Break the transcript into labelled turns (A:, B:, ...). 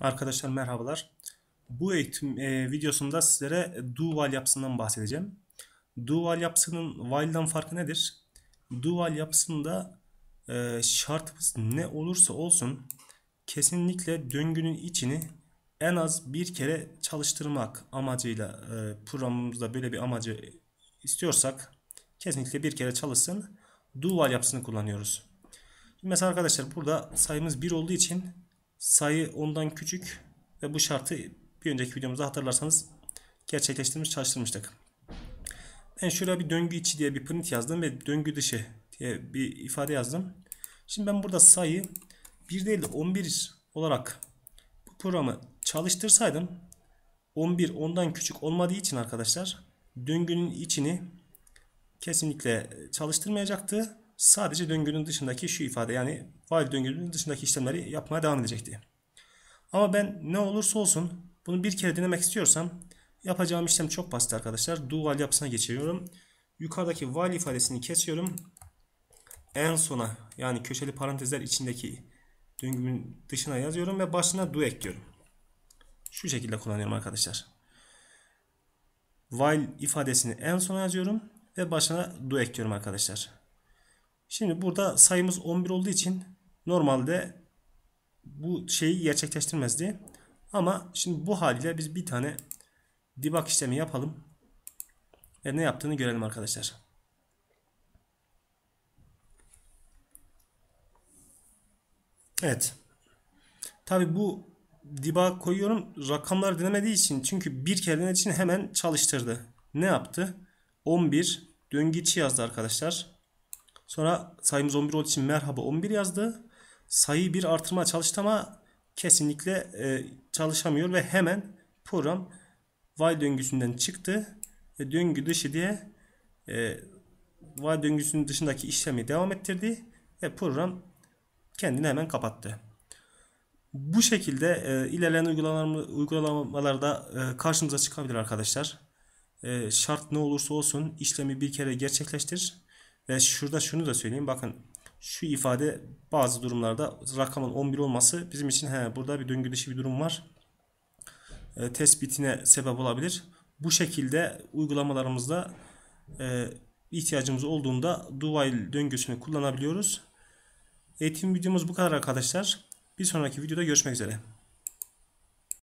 A: Arkadaşlar merhabalar. Bu eğitim e, videosunda sizlere do while yapısından bahsedeceğim. Do while yapısının while'dan farkı nedir? Do while yapısında e, şartımız ne olursa olsun kesinlikle döngünün içini en az bir kere çalıştırmak amacıyla e, programımızda böyle bir amacı istiyorsak kesinlikle bir kere çalışsın. Do while yapısını kullanıyoruz. Mesela arkadaşlar burada sayımız 1 olduğu için sayı ondan küçük ve bu şartı bir önceki videomuzda hatırlarsanız gerçekleştirmiş çalıştırmıştık. Ben şuraya bir döngü içi diye bir print yazdım ve döngü dışı diye bir ifade yazdım. Şimdi ben burada sayı 1 değil de 11 olarak bu programı çalıştırsaydım 11 ondan küçük olmadığı için arkadaşlar döngünün içini kesinlikle çalıştırmayacaktı sadece döngünün dışındaki şu ifade yani while döngünün dışındaki işlemleri yapmaya devam edecekti. Ama ben ne olursa olsun bunu bir kere denemek istiyorsam yapacağım işlem çok basit arkadaşlar. Do while yapısına geçiriyorum. Yukarıdaki while ifadesini kesiyorum. En sona yani köşeli parantezler içindeki döngünün dışına yazıyorum ve başına do ekliyorum. Şu şekilde kullanıyorum arkadaşlar. While ifadesini en sona yazıyorum ve başına do ekliyorum arkadaşlar. Şimdi burada sayımız 11 olduğu için normalde bu şeyi gerçekleştirmezdi. Ama şimdi bu haliyle biz bir tane debug işlemi yapalım. Ve ne yaptığını görelim arkadaşlar. Evet. Tabi bu debug koyuyorum. Rakamlar denemediği için çünkü bir kere denediği için hemen çalıştırdı. Ne yaptı? 11 döngüçi yazdı arkadaşlar. Sonra sayımız 11 olduğu için merhaba 11 yazdı. Sayı bir artırmaya çalıştı ama kesinlikle e, çalışamıyor ve hemen program while döngüsünden çıktı. Ve döngü dışı diye e, while döngüsünün dışındaki işlemi devam ettirdi. Ve program kendini hemen kapattı. Bu şekilde e, ilerleyen uygulamalarda e, karşımıza çıkabilir arkadaşlar. E, şart ne olursa olsun işlemi bir kere gerçekleştir ve şurada şunu da söyleyeyim. Bakın şu ifade bazı durumlarda rakamın 11 olması bizim için he, burada bir döngü dışı bir durum var. E, tespitine sebep olabilir. Bu şekilde uygulamalarımızda e, ihtiyacımız olduğunda Duvail döngüsünü kullanabiliyoruz. Eğitim videomuz bu kadar arkadaşlar. Bir sonraki videoda görüşmek üzere.